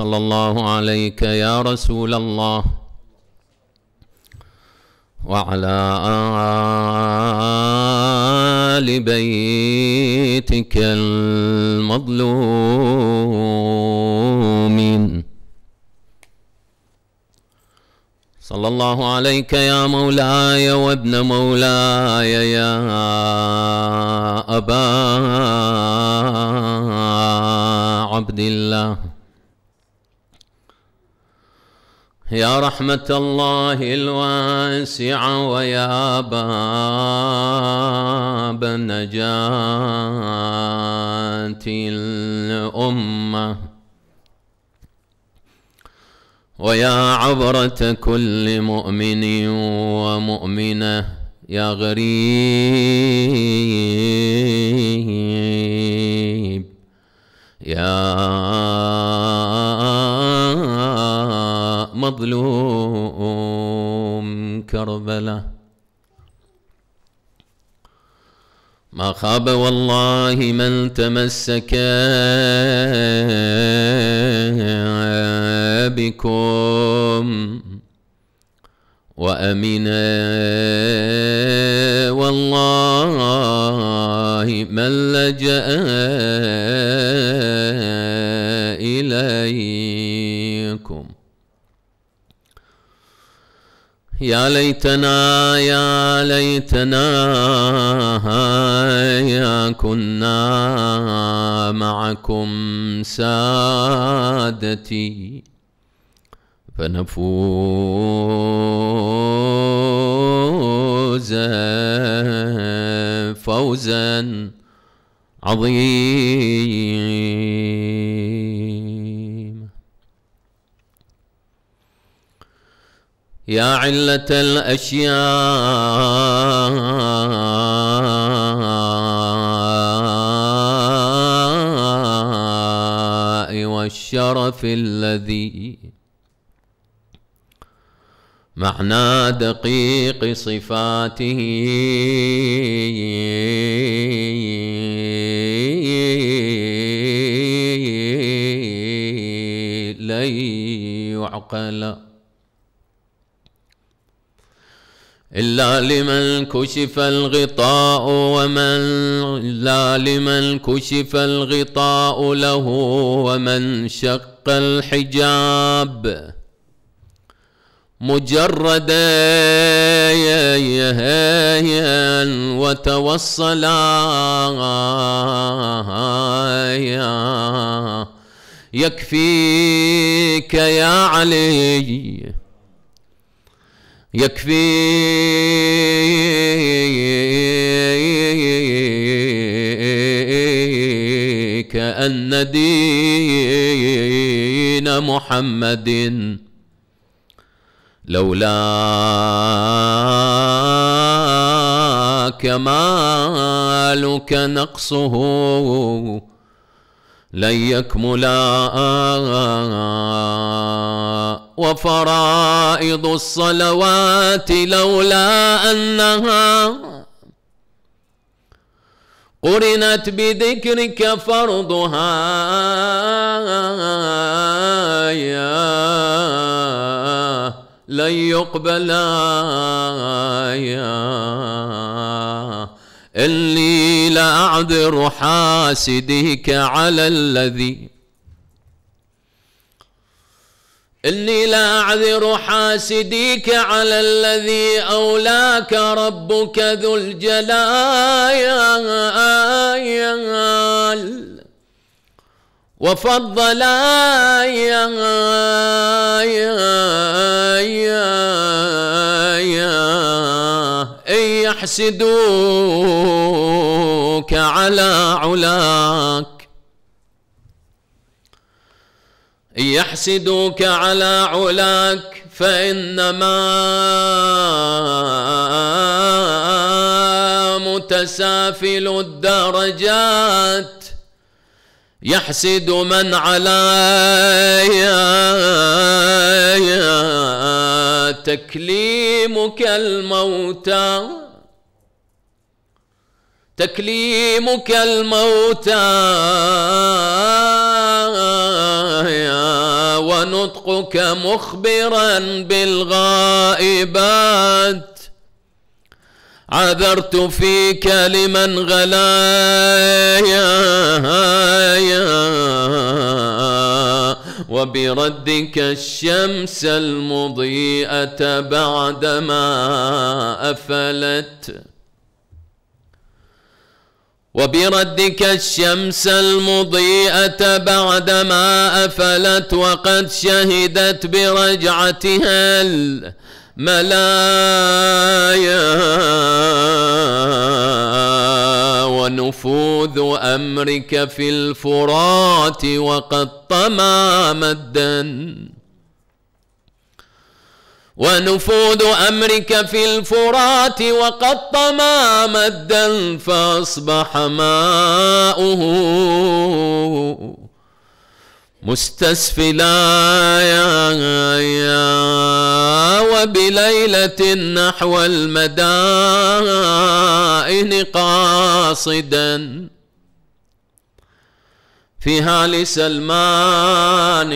صلى الله عليك يا رسول الله وعلى آل بيتك المظلومين صلى الله عليك يا مولاي وابن مولاي يا أبا عبد الله يا رحمة الله الواسعة ويا باب نجاة الأمة ويا عبرة كل مؤمن ومؤمنة يا غريب يا المظلوم كربله ما خاب والله من تمسك بكم وأمنا والله من لجأ إليه يا ليتنا يا ليتنا يا كنا معكم سادتي فنفوز فوزا عظيما يا علة الأشياء والشرف الذي معنى دقيق صفاته لن يعقل إلا لمن كشف الغطاء ومن إلا لمن كشف الغطاء له ومن شق الحجاب مجردا وتوصلا يكفيك يا علي يكفيك أن دين محمد لولا كمالك نقصه لن يكمل وفرائض الصلوات لولا أنها قرنت بذكرك فرضها يا لن يقبل يا إني لأعذر حاسديك على الذي إني لا أعذر حاسديك على الذي أولاك ربك ذو الجلال وفضل إن يحسدوك على علاك يحسدوك على علاك فإنما متسافل الدرجات يحسد من علي تكليمك الموتى تكليمك الموتى ونطقك مخبرا بالغائبات عذرت فيك لمن غلايا وبردك الشمس المضيئة بعدما أفلت وبردك الشمس المضيئة بعدما أفلت وقد شهدت برجعتها الملايا ونفوذ أمرك في الفرات وقد طمى مدًّا ونفوذ أمرك في الفرات وقد طمى مدا فأصبح ماؤه مستسفلا يا يا وبليلة نحو المدائن قاصدا فيها لسلمان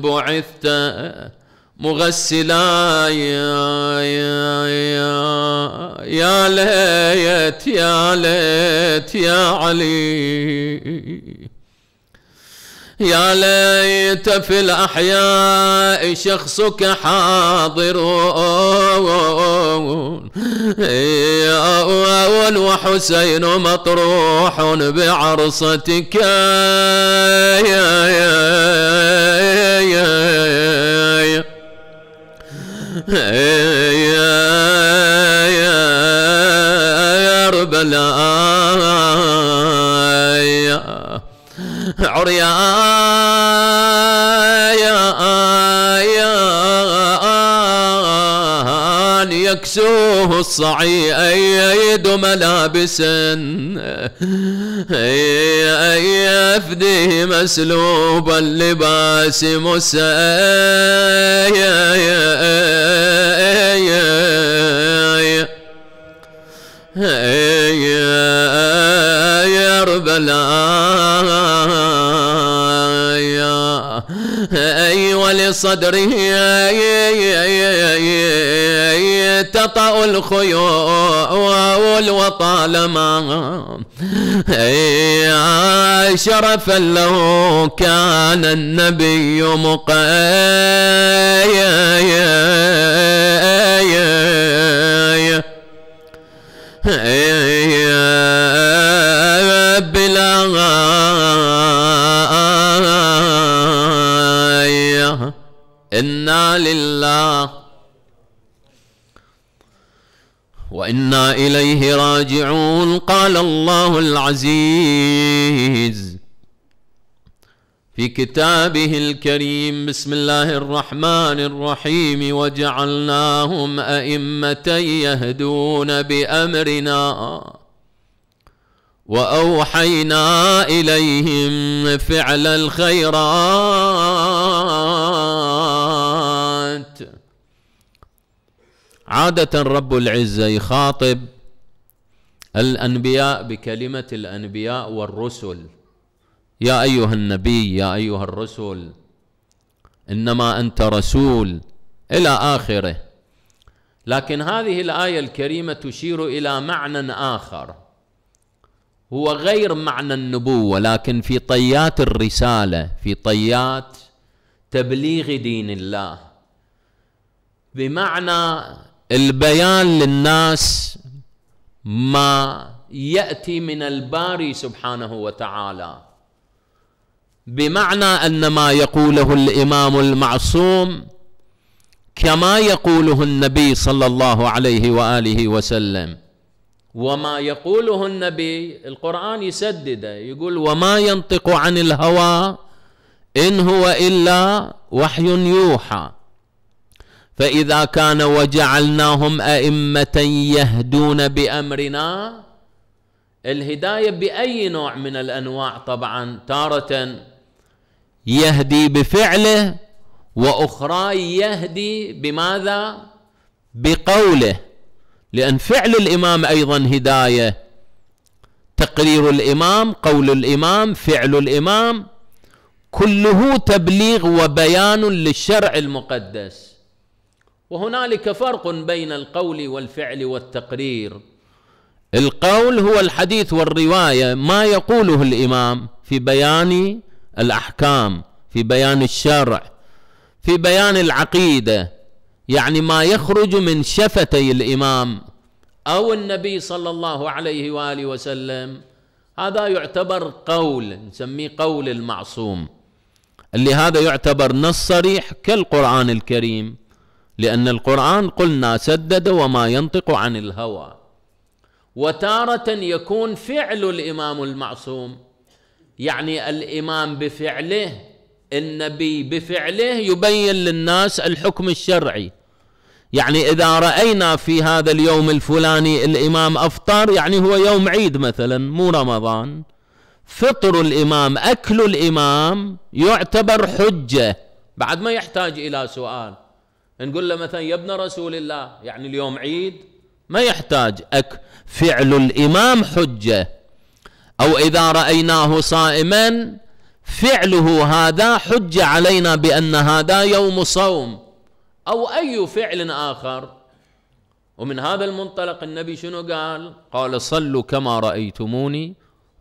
بعثت مغسلا يا يا يا ليت يا ليت يا علي يا ليت في الأحياء شخصك حاضر وحسين مطروح بعرصتك يا يا يا, يا يا يا رب العريان يكسوه الصعي أيد ملابس أي أفديه مسلوب اللباس مسأي يا رب الآية أي ولصدره قطع الخيول وطالما شرفا له كان النبي مقيم بلا إنا لله وإنا إليه راجعون قال الله العزيز في كتابه الكريم بسم الله الرحمن الرحيم وجعلناهم أئمة يهدون بأمرنا وأوحينا إليهم فعل الخيرات عادة رب العزة يخاطب الأنبياء بكلمة الأنبياء والرسل يا أيها النبي يا أيها الرسل إنما أنت رسول إلى آخره لكن هذه الآية الكريمة تشير إلى معنى آخر هو غير معنى النبوة لكن في طيات الرسالة في طيات تبليغ دين الله بمعنى البيان للناس ما ياتي من الباري سبحانه وتعالى بمعنى ان ما يقوله الامام المعصوم كما يقوله النبي صلى الله عليه واله وسلم وما يقوله النبي القران يسدده يقول وما ينطق عن الهوى ان هو الا وحي يوحى فإذا كان وجعلناهم أئمة يهدون بأمرنا الهداية بأي نوع من الأنواع طبعا تارة يهدي بفعله وأخرى يهدي بماذا بقوله لأن فعل الإمام أيضا هداية تقرير الإمام قول الإمام فعل الإمام كله تبليغ وبيان للشرع المقدس وهنالك فرق بين القول والفعل والتقرير القول هو الحديث والروايه ما يقوله الامام في بيان الاحكام في بيان الشرع في بيان العقيده يعني ما يخرج من شفتي الامام او النبي صلى الله عليه واله وسلم هذا يعتبر قول نسميه قول المعصوم اللي هذا يعتبر نص صريح كالقران الكريم لأن القرآن قلنا سدد وما ينطق عن الهوى وتارة يكون فعل الإمام المعصوم يعني الإمام بفعله النبي بفعله يبين للناس الحكم الشرعي يعني إذا رأينا في هذا اليوم الفلاني الإمام أفطر يعني هو يوم عيد مثلا مو رمضان فطر الإمام أكل الإمام يعتبر حجة بعد ما يحتاج إلى سؤال نقول له مثلا يا ابن رسول الله يعني اليوم عيد ما يحتاج أك فعل الإمام حجة أو إذا رأيناه صائما فعله هذا حجة علينا بأن هذا يوم صوم أو أي فعل آخر ومن هذا المنطلق النبي شنو قال قال صلوا كما رأيتموني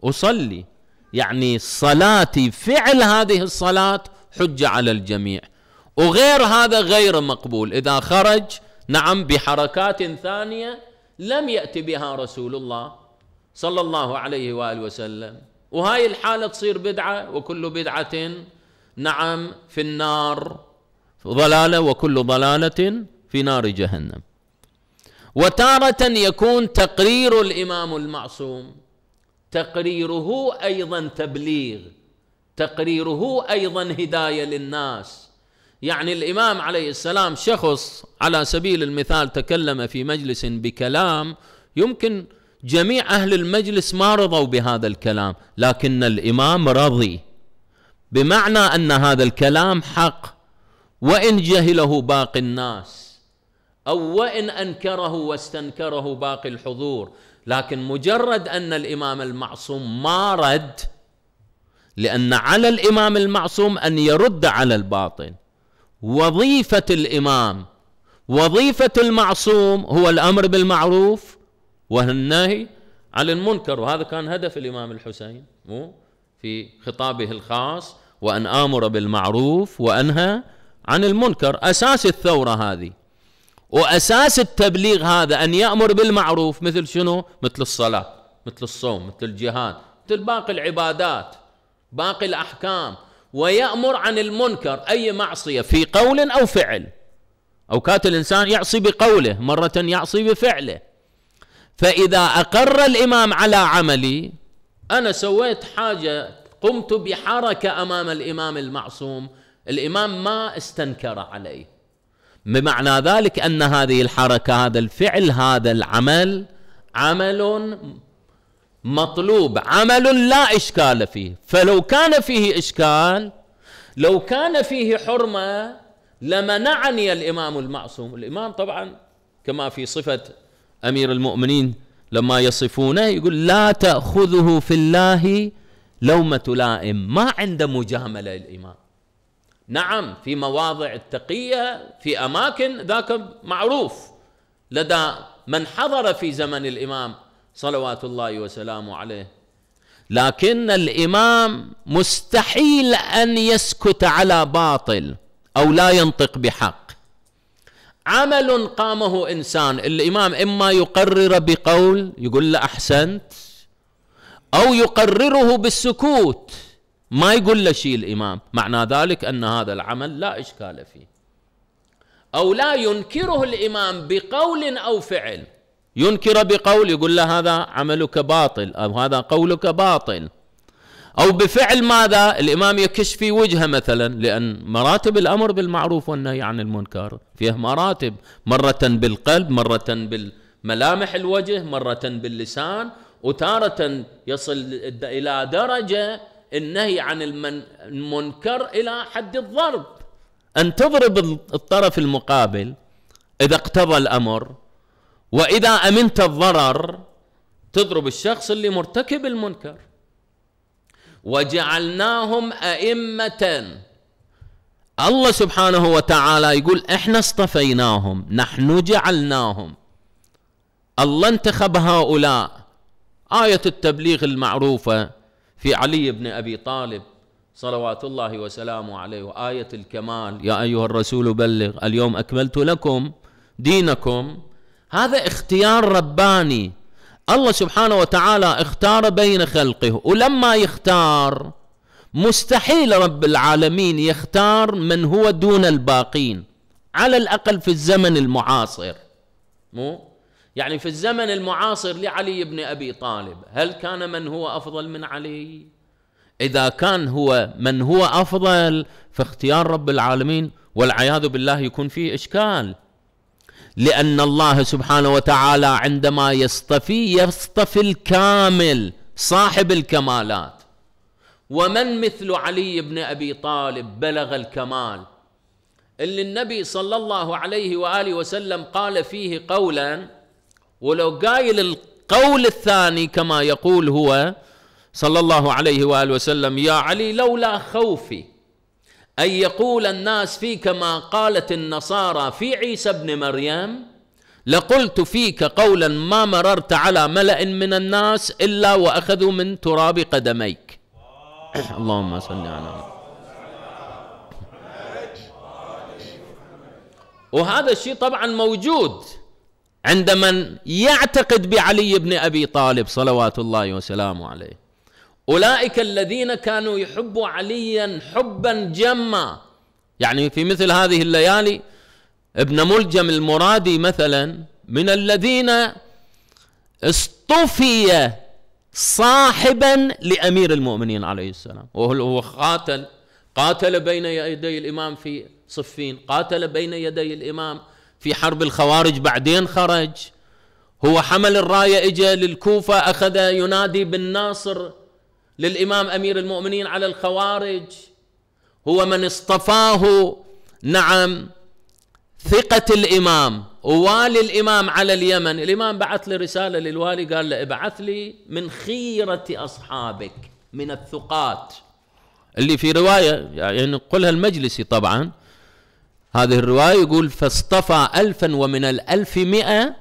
أصلي يعني صلاتي فعل هذه الصلاة حجة على الجميع وغير هذا غير مقبول إذا خرج نعم بحركات ثانية لم يأتي بها رسول الله صلى الله عليه وآله وسلم وهاي الحالة تصير بدعة وكل بدعة نعم في النار ضلالة وكل ضلالة في نار جهنم وتارة يكون تقرير الإمام المعصوم تقريره أيضا تبليغ تقريره أيضا هداية للناس يعني الإمام عليه السلام شخص على سبيل المثال تكلم في مجلس بكلام يمكن جميع أهل المجلس ما رضوا بهذا الكلام لكن الإمام رضي بمعنى أن هذا الكلام حق وإن جهله باقي الناس أو وإن أنكره واستنكره باقي الحضور لكن مجرد أن الإمام المعصوم ما رد لأن على الإمام المعصوم أن يرد على الباطل وظيفة الإمام وظيفة المعصوم هو الأمر بالمعروف والنهي عن المنكر وهذا كان هدف الإمام الحسين مو في خطابه الخاص وأن آمر بالمعروف وأنهى عن المنكر أساس الثورة هذه وأساس التبليغ هذا أن يأمر بالمعروف مثل شنو مثل الصلاة مثل الصوم مثل الجهاد مثل باقي العبادات باقي الأحكام ويأمر عن المنكر أي معصية في قول أو فعل أوقات الإنسان يعصي بقوله مرة يعصي بفعله فإذا أقر الإمام على عملي أنا سويت حاجة قمت بحركة أمام الإمام المعصوم الإمام ما استنكر عليه بمعنى ذلك أن هذه الحركة هذا الفعل هذا العمل عمل مطلوب عمل لا إشكال فيه فلو كان فيه إشكال لو كان فيه حرمة لمنعني الإمام المعصوم الإمام طبعا كما في صفة أمير المؤمنين لما يصفونه يقول لا تأخذه في الله لومة لائم ما عنده مجاملة الإمام نعم في مواضع التقية في أماكن ذاك معروف لدى من حضر في زمن الإمام صلوات الله وسلامه عليه لكن الامام مستحيل ان يسكت على باطل او لا ينطق بحق عمل قامه انسان الامام اما يقرر بقول يقول له احسنت او يقرره بالسكوت ما يقول له شيء الامام معنى ذلك ان هذا العمل لا اشكال فيه او لا ينكره الامام بقول او فعل ينكر بقول يقول له هذا عملك باطل أو هذا قولك باطل أو بفعل ماذا الإمام يكش في وجهه مثلا لأن مراتب الأمر بالمعروف والنهي عن المنكر فيها مراتب مرة بالقلب مرة بالملامح الوجه مرة باللسان وتارة يصل إلى درجة النهي عن المنكر إلى حد الضرب أن تضرب الطرف المقابل إذا اقتضى الأمر واذا امنت الضرر تضرب الشخص اللي مرتكب المنكر وجعلناهم ائمه الله سبحانه وتعالى يقول احنا اصطفيناهم نحن جعلناهم الله انتخب هؤلاء آية التبليغ المعروفة في علي بن أبي طالب صلوات الله وسلامه عليه وآية الكمال يا أيها الرسول بلغ اليوم أكملت لكم دينكم هذا اختيار رباني الله سبحانه وتعالى اختار بين خلقه ولما يختار مستحيل رب العالمين يختار من هو دون الباقين على الاقل في الزمن المعاصر مو يعني في الزمن المعاصر لعلي بن ابي طالب هل كان من هو افضل من علي اذا كان هو من هو افضل فاختيار رب العالمين والعياذ بالله يكون فيه اشكال لأن الله سبحانه وتعالى عندما يصطفي يصطفي الكامل صاحب الكمالات ومن مثل علي بن أبي طالب بلغ الكمال اللي النبي صلى الله عليه وآله وسلم قال فيه قولا ولو قايل القول الثاني كما يقول هو صلى الله عليه وآله وسلم يا علي لولا خوفي أن يقول الناس فيك ما قالت النصارى في عيسى ابن مريم لقلت فيك قولا ما مررت على ملأ من الناس إلا وأخذوا من تراب قدميك اللهم صل على محمد وهذا الشيء طبعا موجود عند من يعتقد بعلي بن أبي طالب صلوات الله وسلامه عليه أولئك الذين كانوا يحبوا عليا حبا جما يعني في مثل هذه الليالي ابن ملجم المرادي مثلا من الذين اصطفي صاحبا لأمير المؤمنين عليه السلام وهو قاتل قاتل بين يدي الإمام في صفين قاتل بين يدي الإمام في حرب الخوارج بعدين خرج هو حمل الراية إجا للكوفة أخذ ينادي بالناصر للامام امير المؤمنين على الخوارج هو من اصطفاه نعم ثقة الإمام ووالي الإمام على اليمن الإمام بعث لي رسالة للوالي قال له ابعث لي من خيرة أصحابك من الثقات اللي في رواية يعني قلها المجلسي طبعا هذه الرواية يقول فاصطفى ألفا ومن الألف مئة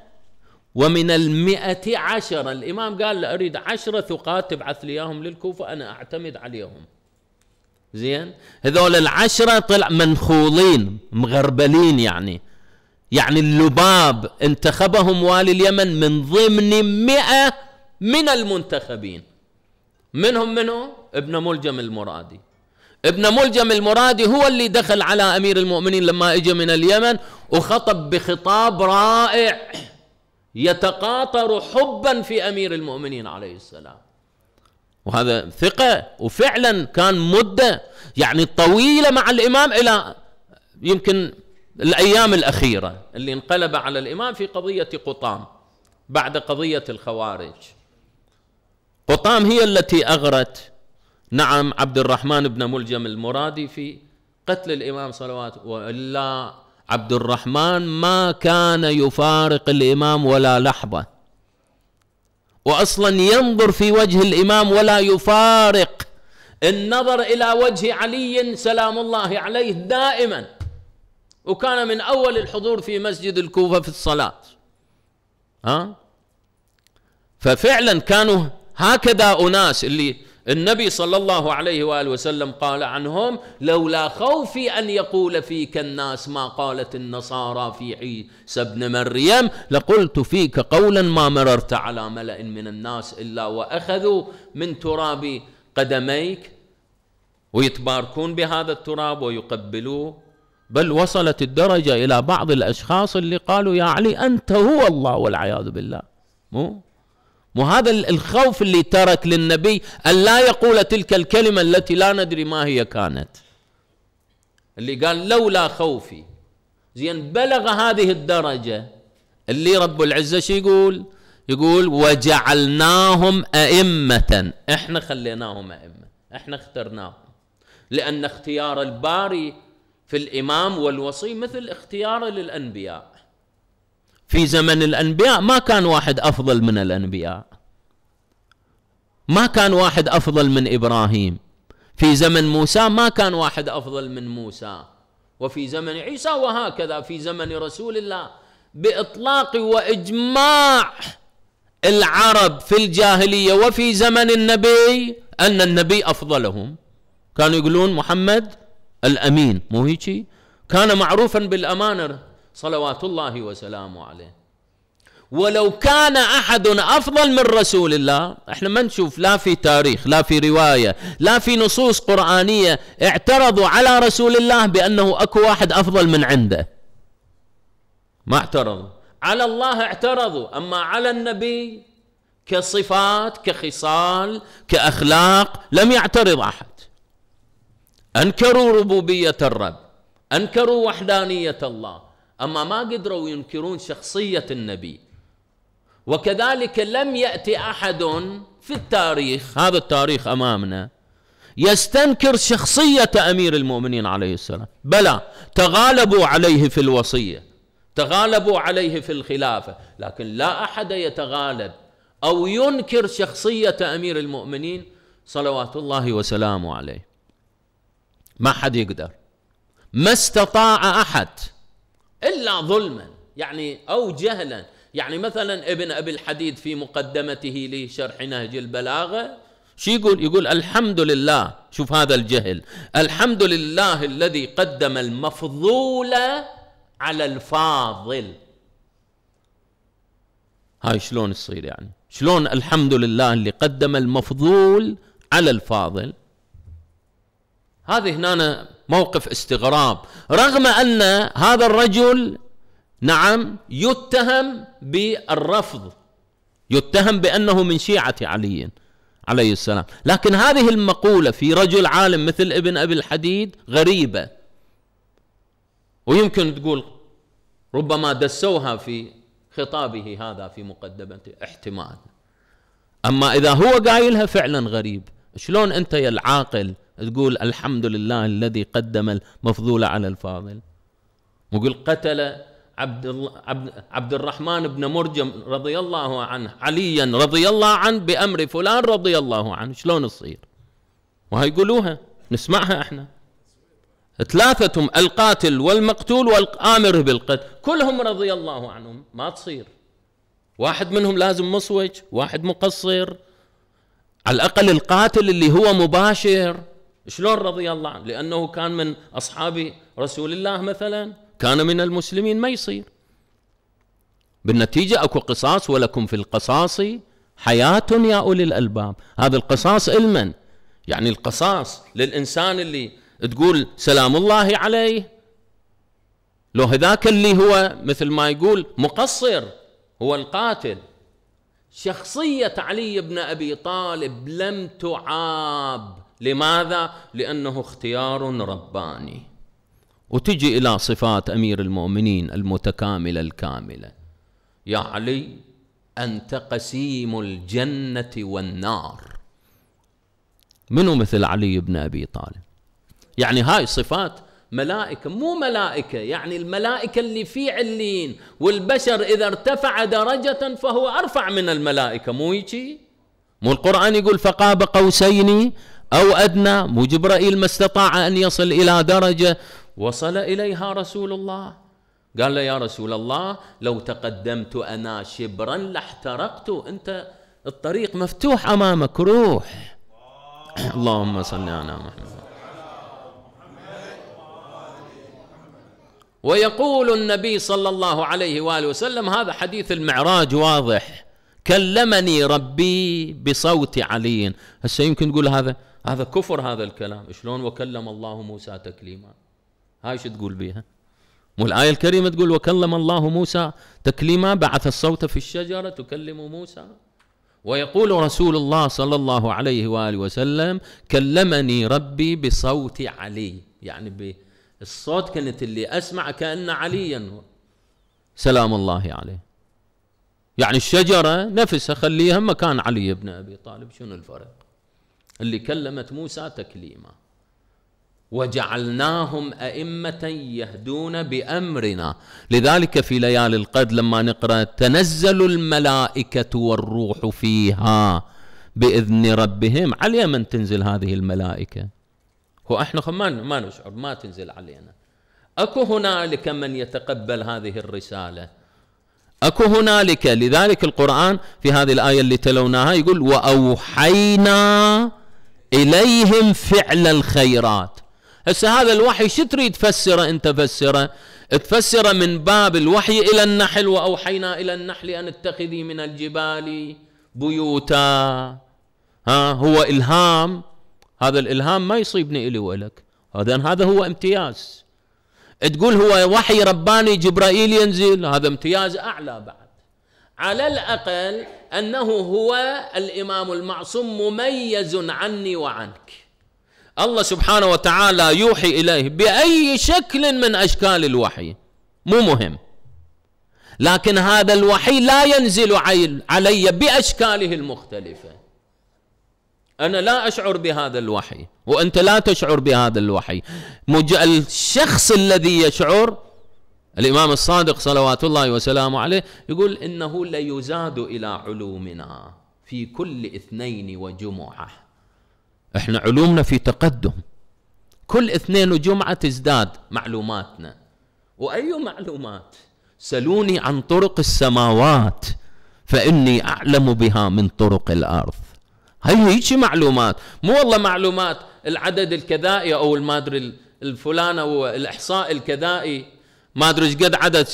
ومن المئة عشرة الإمام قال له أريد عشرة ثقات تبعث لي إياهم للكوفة أنا أعتمد عليهم زين هذول العشرة طلع منخولين مغربلين يعني يعني اللباب انتخبهم والي اليمن من ضمن مئة من المنتخبين منهم منه ابن ملجم المرادي ابن ملجم المرادي هو اللي دخل على أمير المؤمنين لما اجى من اليمن وخطب بخطاب رائع يتقاطر حبا في امير المؤمنين عليه السلام وهذا ثقه وفعلا كان مده يعني طويله مع الامام الى يمكن الايام الاخيره اللي انقلب على الامام في قضيه قطام بعد قضيه الخوارج قطام هي التي اغرت نعم عبد الرحمن بن ملجم المرادي في قتل الامام صلوات والا عبد الرحمن ما كان يفارق الإمام ولا لحظة وأصلا ينظر في وجه الإمام ولا يفارق النظر إلى وجه علي سلام الله عليه دائما وكان من أول الحضور في مسجد الكوفة في الصلاة ها ففعلا كانوا هكذا أناس اللي النبي صلى الله عليه واله وسلم قال عنهم لولا خوفي ان يقول فيك الناس ما قالت النصارى في عيسى ابن مريم لقلت فيك قولا ما مررت على ملا من الناس الا واخذوا من تراب قدميك ويتباركون بهذا التراب ويقبلوه بل وصلت الدرجه الى بعض الاشخاص اللي قالوا يا علي انت هو الله والعياذ بالله مو وهذا الخوف اللي ترك للنبي أن لا يقول تلك الكلمة التي لا ندري ما هي كانت اللي قال لولا خوفي زين بلغ هذه الدرجة اللي رب العزة شو يقول يقول وجعلناهم أئمة احنا خليناهم أئمة احنا اخترناهم لأن اختيار الباري في الإمام والوصي مثل اختياره للأنبياء في زمن الأنبياء ما كان واحد أفضل من الأنبياء ما كان واحد أفضل من إبراهيم في زمن موسى ما كان واحد أفضل من موسى وفي زمن عيسى وهكذا في زمن رسول الله بإطلاق وإجماع العرب في الجاهلية وفي زمن النبي أن النبي أفضلهم كانوا يقولون محمد الأمين مو هيجي كان معروفا بالأمانة صلوات الله وسلامه عليه ولو كان احد افضل من رسول الله احنا ما نشوف لا في تاريخ لا في روايه لا في نصوص قرانيه اعترضوا على رسول الله بانه اكو واحد افضل من عنده ما اعترضوا على الله اعترضوا اما على النبي كصفات كخصال كاخلاق لم يعترض احد انكروا ربوبيه الرب انكروا وحدانيه الله أما ما قدروا ينكرون شخصية النبي وكذلك لم يأتي أحد في التاريخ هذا التاريخ أمامنا يستنكر شخصية أمير المؤمنين عليه السلام بلى تغالبوا عليه في الوصية تغالبوا عليه في الخلافة لكن لا أحد يتغالب أو ينكر شخصية أمير المؤمنين صلوات الله وسلامه عليه ما حد يقدر ما استطاع أحد إلا ظلما يعني أو جهلا يعني مثلا ابن أبي الحديد في مقدمته لشرح نهج البلاغة شو يقول يقول الحمد لله شوف هذا الجهل الحمد لله الذي قدم المفضول على الفاضل هاي شلون تصير يعني شلون الحمد لله اللي قدم المفضول على الفاضل هذه هنا موقف استغراب رغم أن هذا الرجل نعم يتهم بالرفض يتهم بأنه من شيعة علي عليه السلام لكن هذه المقولة في رجل عالم مثل ابن أبي الحديد غريبة ويمكن تقول ربما دسوها في خطابه هذا في مقدمه احتمال أما إذا هو قايلها فعلا غريب شلون أنت يا العاقل تقول الحمد لله الذي قدم المفضول على الفاضل وقل قتل عبد, الله عبد, الرحمن بن مرجم رضي الله عنه عليا رضي الله عنه بأمر فلان رضي الله عنه شلون تصير وهي يقولوها نسمعها احنا ثلاثة القاتل والمقتول والآمر بالقتل كلهم رضي الله عنهم ما تصير واحد منهم لازم مصوج واحد مقصر على الأقل القاتل اللي هو مباشر شلون رضي الله عنه لأنه كان من أصحاب رسول الله مثلا كان من المسلمين ما يصير بالنتيجة أكو قصاص ولكم في القصاص حياة يا أولي الألباب هذا القصاص لمن يعني القصاص للإنسان اللي تقول سلام الله عليه لو هذاك اللي هو مثل ما يقول مقصر هو القاتل شخصية علي بن أبي طالب لم تعاب لماذا؟ لأنه اختيار رباني وتجي إلى صفات أمير المؤمنين المتكاملة الكاملة يا علي أنت قسيم الجنة والنار منو مثل علي بن أبي طالب يعني هاي صفات ملائكة مو ملائكة يعني الملائكة اللي في علين والبشر إذا ارتفع درجة فهو أرفع من الملائكة مو هيجي مو القرآن يقول فقاب قوسين أو أدنى مو جبرائيل ما استطاع أن يصل إلى درجة وصل إليها رسول الله قال له يا رسول الله لو تقدمت أنا شبرا لاحترقت أنت الطريق مفتوح أمامك روح اللهم صل على محمد ويقول النبي صلى الله عليه واله وسلم هذا حديث المعراج واضح كلمني ربي بصوت علي هسه يمكن تقول هذا هذا كفر هذا الكلام شلون وكلم الله موسى تكليما هاي شو تقول بيها الآية الكريمة تقول وكلم الله موسى تكليما بعث الصوت في الشجرة تكلم موسى ويقول رسول الله صلى الله عليه وآله وسلم كلمني ربي بصوت علي يعني بالصوت كنت اللي أسمع كأن عليا سلام الله عليه يعني الشجرة نفسها خليها مكان علي بن أبي طالب شنو الفرق اللي كلمت موسى تكليما وجعلناهم أئمة يهدون بأمرنا لذلك في ليالي القد لما نقرأ تنزل الملائكة والروح فيها بإذن ربهم على من تنزل هذه الملائكة هو احنا ما ما نشعر ما تنزل علينا اكو هنالك من يتقبل هذه الرساله اكو هنالك لذلك القران في هذه الايه اللي تلوناها يقول واوحينا إليهم فعل الخيرات هسه هذا الوحي شو تريد تفسره أنت فسره تفسره من باب الوحي إلى النحل وأوحينا إلى النحل أن اتخذي من الجبال بيوتا ها هو إلهام هذا الإلهام ما يصيبني إلي ولك هذا هذا هو امتياز تقول هو وحي رباني جبرائيل ينزل هذا امتياز أعلى بعد على الأقل أنه هو الإمام المعصوم مميز عني وعنك الله سبحانه وتعالى يوحي إليه بأي شكل من أشكال الوحي مو مهم لكن هذا الوحي لا ينزل علي بأشكاله المختلفة أنا لا أشعر بهذا الوحي وأنت لا تشعر بهذا الوحي الشخص الذي يشعر الإمام الصادق صلوات الله وسلامه عليه يقول إنه ليزاد إلى علومنا في كل اثنين وجمعة احنا علومنا في تقدم كل اثنين وجمعة تزداد معلوماتنا وأي معلومات سلوني عن طرق السماوات فإني أعلم بها من طرق الأرض هي هيك معلومات مو والله معلومات العدد الكذائي أو الفلان الفلانة والإحصاء الكذائي ما ادري ايش قد عدد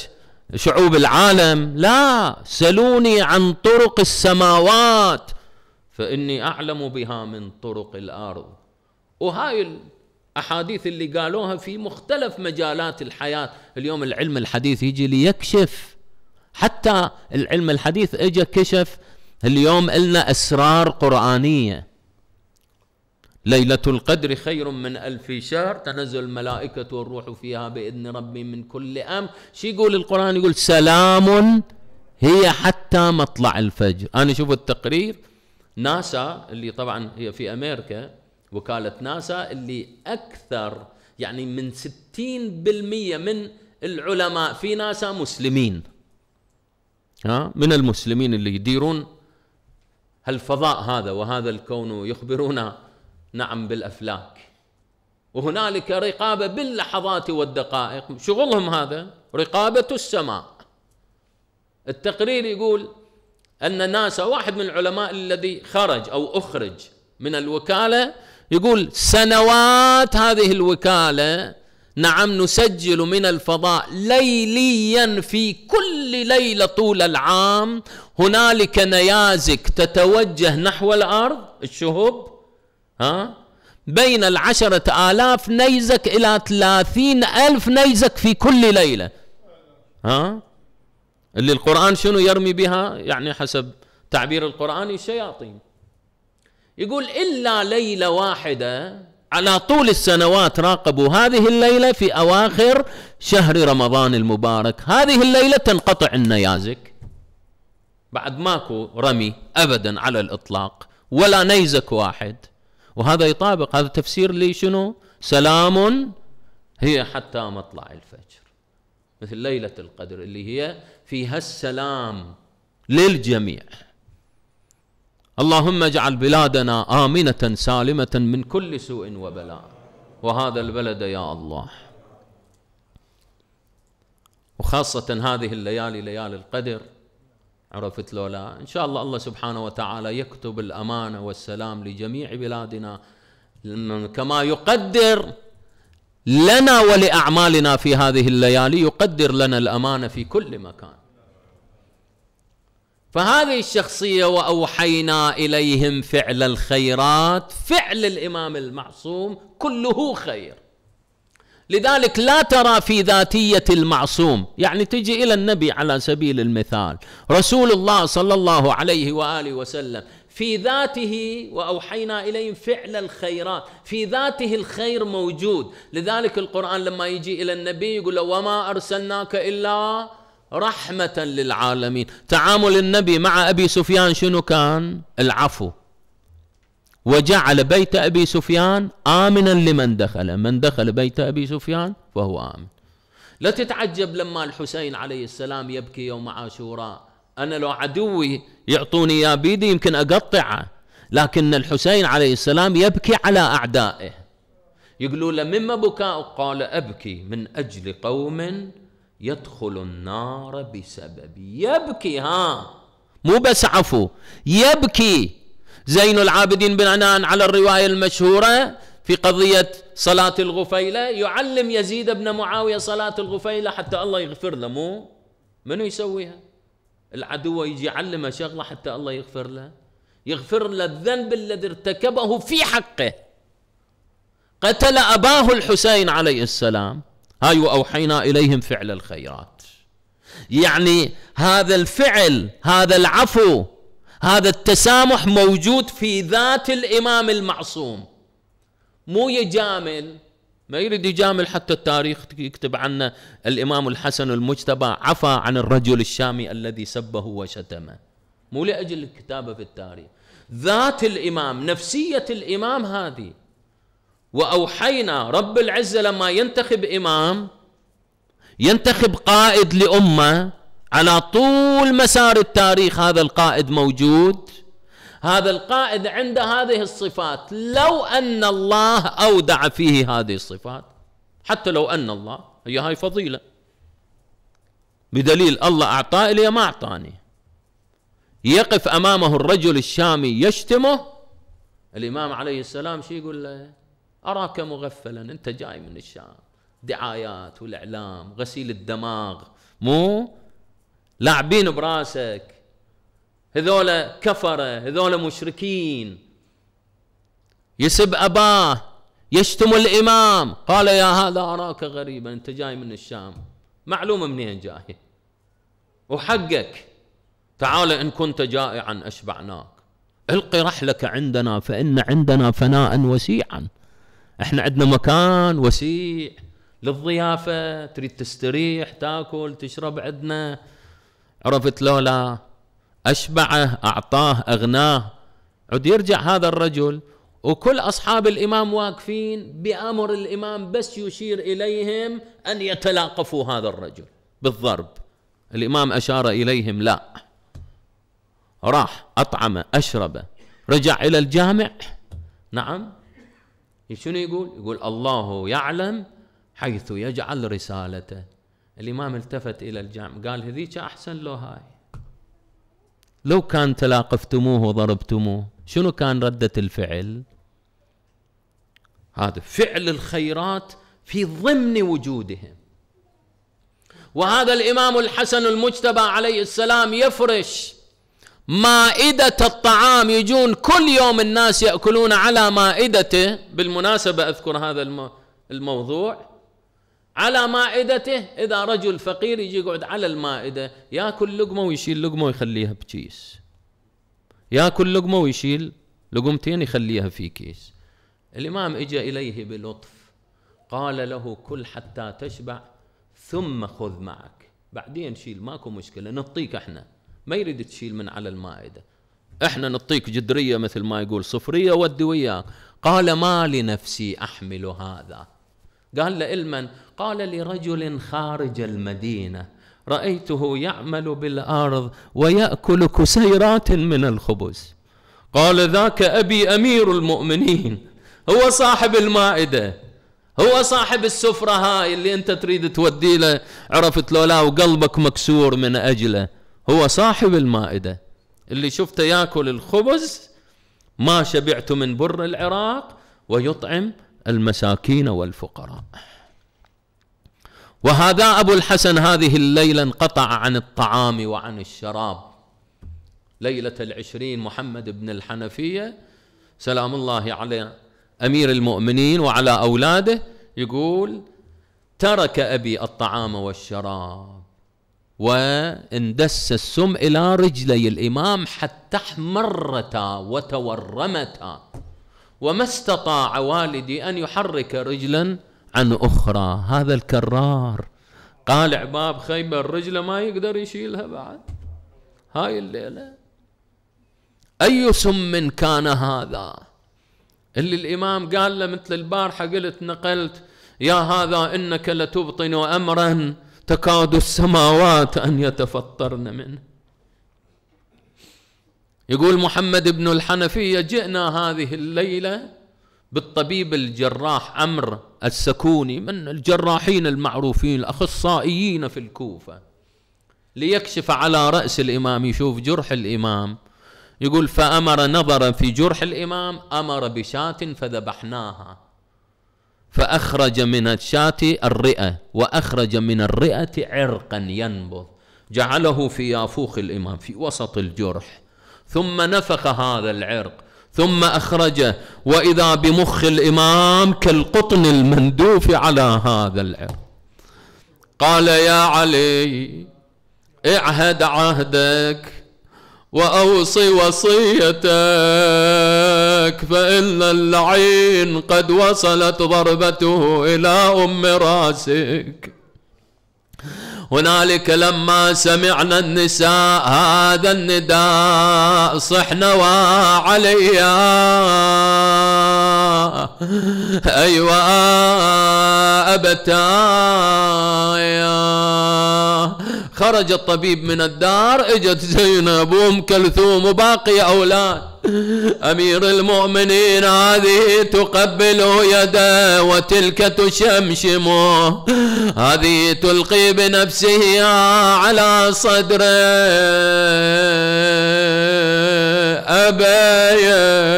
شعوب العالم لا سلوني عن طرق السماوات فاني اعلم بها من طرق الارض وهاي الاحاديث اللي قالوها في مختلف مجالات الحياه اليوم العلم الحديث يجي ليكشف حتى العلم الحديث اجى كشف اليوم لنا اسرار قرانيه ليلة القدر خير من ألف شهر تنزل الملائكة والروح فيها بإذن ربي من كل أمر شو يقول القرآن يقول سلام هي حتى مطلع الفجر أنا شوف التقرير ناسا اللي طبعا هي في أمريكا وكالة ناسا اللي أكثر يعني من 60% من العلماء في ناسا مسلمين ها من المسلمين اللي يديرون هالفضاء هذا وهذا الكون ويخبرونا نعم بالافلاك وهنالك رقابه باللحظات والدقائق شغلهم هذا رقابه السماء التقرير يقول ان ناسا واحد من العلماء الذي خرج او اخرج من الوكاله يقول سنوات هذه الوكاله نعم نسجل من الفضاء ليليا في كل ليله طول العام هنالك نيازك تتوجه نحو الارض الشهب ها بين العشرة آلاف نيزك إلى ثلاثين ألف نيزك في كل ليلة ها اللي القرآن شنو يرمي بها يعني حسب تعبير القرآن الشياطين يقول إلا ليلة واحدة على طول السنوات راقبوا هذه الليلة في أواخر شهر رمضان المبارك هذه الليلة تنقطع النيازك بعد ماكو رمي أبدا على الإطلاق ولا نيزك واحد وهذا يطابق هذا تفسير لي شنو سلام هي حتى مطلع الفجر مثل ليلة القدر اللي هي فيها السلام للجميع اللهم اجعل بلادنا آمنة سالمة من كل سوء وبلاء وهذا البلد يا الله وخاصة هذه الليالي ليالي القدر عرفت لو لا إن شاء الله الله سبحانه وتعالى يكتب الأمانة والسلام لجميع بلادنا كما يقدر لنا ولأعمالنا في هذه الليالي يقدر لنا الأمانة في كل مكان فهذه الشخصية وأوحينا إليهم فعل الخيرات فعل الإمام المعصوم كله خير لذلك لا ترى في ذاتية المعصوم يعني تجي إلى النبي على سبيل المثال رسول الله صلى الله عليه وآله وسلم في ذاته وأوحينا إليهم فعل الخيرات في ذاته الخير موجود لذلك القرآن لما يجي إلى النبي يقول له وما أرسلناك إلا رحمة للعالمين تعامل النبي مع أبي سفيان شنو كان العفو وجعل بيت أبي سفيان آمنا لمن دخل من دخل بيت أبي سفيان فهو آمن لا تتعجب لما الحسين عليه السلام يبكي يوم عاشوراء أنا لو عدوي يعطوني يا بيدي يمكن أقطعه لكن الحسين عليه السلام يبكي على أعدائه يقولوا له مما بكاء قال أبكي من أجل قوم يدخل النار بسببي يبكي ها مو بس عفو يبكي زين العابدين بن عنان على الرواية المشهورة في قضية صلاة الغفيلة يعلم يزيد بن معاوية صلاة الغفيلة حتى الله يغفر له مو منو يسويها العدو يجي يعلمه شغلة حتى الله يغفر له يغفر له الذنب الذي ارتكبه في حقه قتل أباه الحسين عليه السلام هاي وأوحينا إليهم فعل الخيرات يعني هذا الفعل هذا العفو هذا التسامح موجود في ذات الإمام المعصوم مو يجامل ما يريد يجامل حتى التاريخ يكتب عنه الإمام الحسن المجتبى عفى عن الرجل الشامي الذي سبه وشتمه مو لأجل الكتابة في التاريخ ذات الإمام نفسية الإمام هذه وأوحينا رب العزة لما ينتخب إمام ينتخب قائد لأمة على طول مسار التاريخ هذا القائد موجود هذا القائد عنده هذه الصفات لو أن الله أودع فيه هذه الصفات حتى لو أن الله هي هاي فضيلة بدليل الله أعطاه لي ما أعطاني يقف أمامه الرجل الشامي يشتمه الإمام عليه السلام شي يقول له أراك مغفلا أنت جاي من الشام دعايات والإعلام غسيل الدماغ مو لاعبين براسك هذولا كفرة هذولا مشركين يسب أباه يشتم الإمام قال يا هذا أراك غريبا أنت جاي من الشام معلومة منين جاي وحقك تعال إن كنت جائعا أشبعناك القي رحلك عندنا فإن عندنا فناء وسيعا احنا عندنا مكان وسيع للضيافة تريد تستريح تاكل تشرب عندنا عرفت لولا أشبعه أعطاه أغناه عد يرجع هذا الرجل وكل أصحاب الإمام واقفين بأمر الإمام بس يشير إليهم أن يتلاقفوا هذا الرجل بالضرب الإمام أشار إليهم لا راح أطعم أشرب رجع إلى الجامع نعم شنو يقول يقول الله يعلم حيث يجعل رسالته الإمام التفت إلى الجامع قال هذيك أحسن لو هاي لو كان تلاقفتموه وضربتموه شنو كان ردة الفعل هذا فعل الخيرات في ضمن وجودهم وهذا الإمام الحسن المجتبى عليه السلام يفرش مائدة الطعام يجون كل يوم الناس يأكلون على مائدته بالمناسبة أذكر هذا الموضوع على مائدته اذا رجل فقير يجي يقعد على المائده ياكل لقمه ويشيل لقمه ويخليها بكيس ياكل لقمه ويشيل لقمتين يخليها في كيس الامام اجى اليه بلطف قال له كل حتى تشبع ثم خذ معك بعدين شيل ماكو مشكله نطيك احنا ما يريد تشيل من على المائده احنا نطيك جدريه مثل ما يقول صفريه ودي وياك قال ما لنفسي احمل هذا قال له قال لرجل خارج المدينة رأيته يعمل بالأرض ويأكل كسيرات من الخبز قال ذاك أبي أمير المؤمنين هو صاحب المائدة هو صاحب السفرة هاي اللي أنت تريد تودي له عرفت لو لا وقلبك مكسور من أجله هو صاحب المائدة اللي شفته ياكل الخبز ما شبعت من بر العراق ويطعم المساكين والفقراء وهذا أبو الحسن هذه الليلة انقطع عن الطعام وعن الشراب ليلة العشرين محمد بن الحنفية سلام الله على أمير المؤمنين وعلى أولاده يقول ترك أبي الطعام والشراب واندس السم إلى رجلي الإمام حتى احمرتا وتورمتا وما استطاع والدي أن يحرك رجلا عن أخرى هذا الكرار قالع باب خيبر رجله ما يقدر يشيلها بعد هاي الليلة أي سم كان هذا اللي الإمام قال له مثل البارحة قلت نقلت يا هذا إنك لتبطن أمرا تكاد السماوات أن يتفطرن منه يقول محمد بن الحنفية جئنا هذه الليلة بالطبيب الجراح عمرو السكوني من الجراحين المعروفين الاخصائيين في الكوفه ليكشف على راس الامام يشوف جرح الامام يقول فامر نظرا في جرح الامام امر بشاة فذبحناها فاخرج من الشاة الرئه واخرج من الرئه عرقا ينبض جعله في يافوخ الامام في وسط الجرح ثم نفخ هذا العرق ثم أخرجه وإذا بمخ الإمام كالقطن المندوف على هذا العرق قال يا علي اعهد عهدك وأوصي وصيتك فإن اللعين قد وصلت ضربته إلى أم راسك هنالك لما سمعنا النساء هذا النداء صحنا وعليا أيوة أبتايا خرج الطبيب من الدار اجت زينب وام كلثوم وباقي أولاد أمير المؤمنين هذه تقبل يده وتلك تشمشمه هذه تلقي بنفسه على صدره أبايا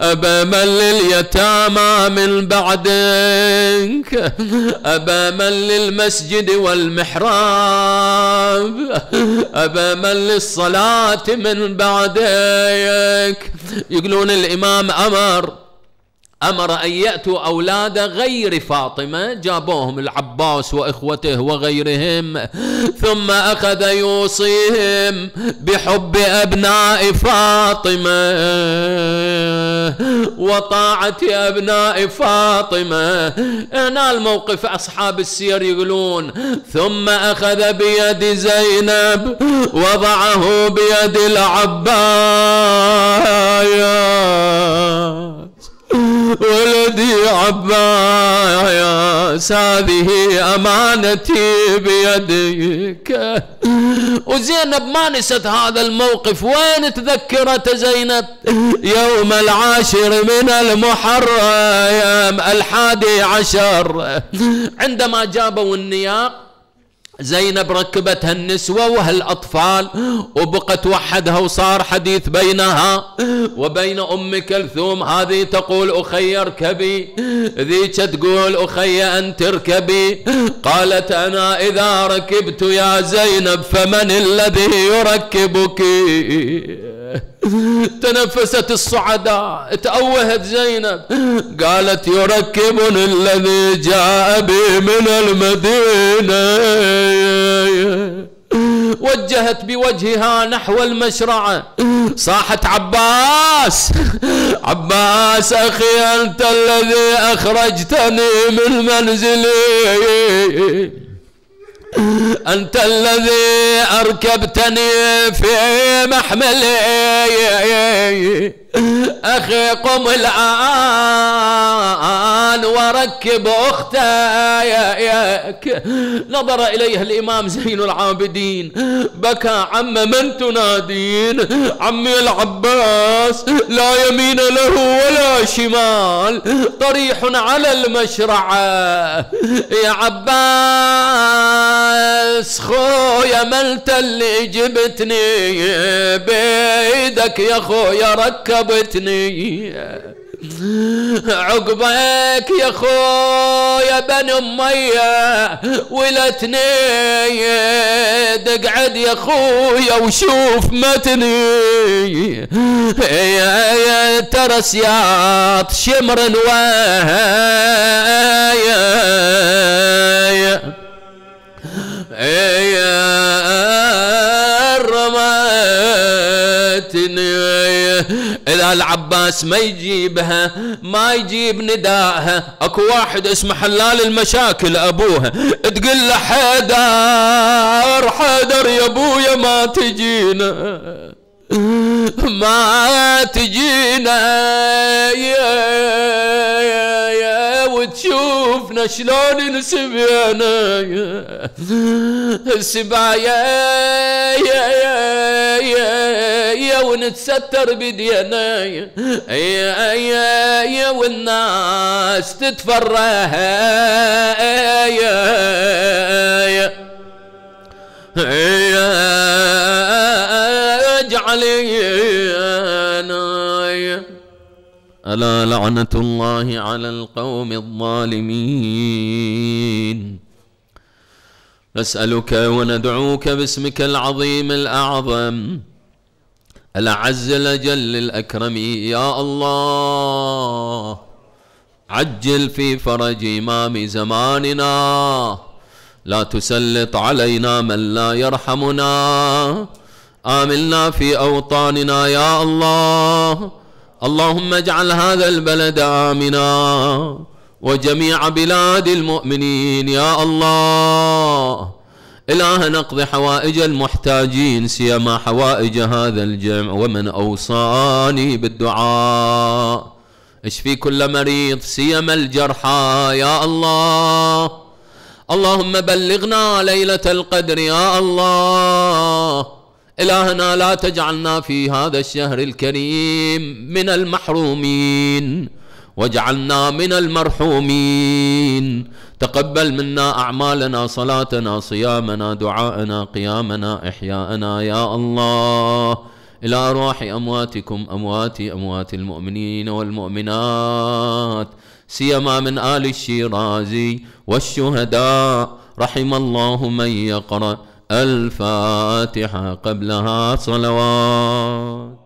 أبا من لليتامى من بعدك أبا من للمسجد والمحراب أبا من للصلاة من بعدك عليك يقولون الإمام أمر أمر أن يأتوا أولاد غير فاطمة جابوهم العباس وإخوته وغيرهم ثم أخذ يوصيهم بحب أبناء فاطمة وطاعة أبناء فاطمة هنا الموقف أصحاب السير يقولون ثم أخذ بيد زينب وضعه بيد العباس ولدي عباس هذه أمانتي بيدك وزينب ما نست هذا الموقف وين تذكرت زينب يوم العاشر من المحرم الحادي عشر عندما جابوا النياق زينب ركبتها النسوة وهالأطفال وبقت وحدها وصار حديث بينها وبين أم كلثوم هذه تقول أخي اركبي ذيك تقول أخي أنت اركبي قالت أنا إذا ركبت يا زينب فمن الذي يركبك تنفست الصعداء تأوهت زينب قالت يركبني الذي جاء بي من المدينه وجهت بوجهها نحو المشرعة صاحت عباس عباس أخي أنت الذي أخرجتني من منزلي أنت الذي أركبتني في محملي اخي قم الان وركب أختك نظر اليها الامام زين العابدين بكى عم من تنادين عمي العباس لا يمين له ولا شمال طريح على المشرعه يا عباس خويا ملت اللي جبتني بيدك يا خويا ركب جابتني عقبك يا خويا بن امية ولتني اقعد يا خويا وشوف متني يا ترى سياط شمر ويا يا اذا العباس ما يجيبها ما يجيب نداءها اكو واحد اسمه حلال المشاكل ابوها تقول له حيدر حيدر يا ابويا ما تجينا ما تجينا يا يا يا وتشوف شلون شلون يا انا سبايا يا يا يا يا ونتستر بدينا يا يا يا والناس تتفرها يا يا يا يا ألا لعنة الله على القوم الظالمين نسألك وندعوك باسمك العظيم الأعظم الأعز الأجل الأكرم يا الله عجل في فرج إمام زماننا لا تسلط علينا من لا يرحمنا آمنا في أوطاننا يا الله اللهم اجعل هذا البلد آمنا وجميع بلاد المؤمنين يا الله إله نقضي حوائج المحتاجين سيما حوائج هذا الجمع ومن أوصاني بالدعاء اشفي كل مريض سيما الجرحى يا الله اللهم بلغنا ليلة القدر يا الله إلهنا لا تجعلنا في هذا الشهر الكريم من المحرومين واجعلنا من المرحومين تقبل منا أعمالنا صلاتنا صيامنا دعاءنا قيامنا إحياءنا يا الله إلى أرواح أمواتكم أمواتي أموات المؤمنين والمؤمنات سيما من آل الشيرازي والشهداء رحم الله من يقرأ الفاتحة قبلها صلوات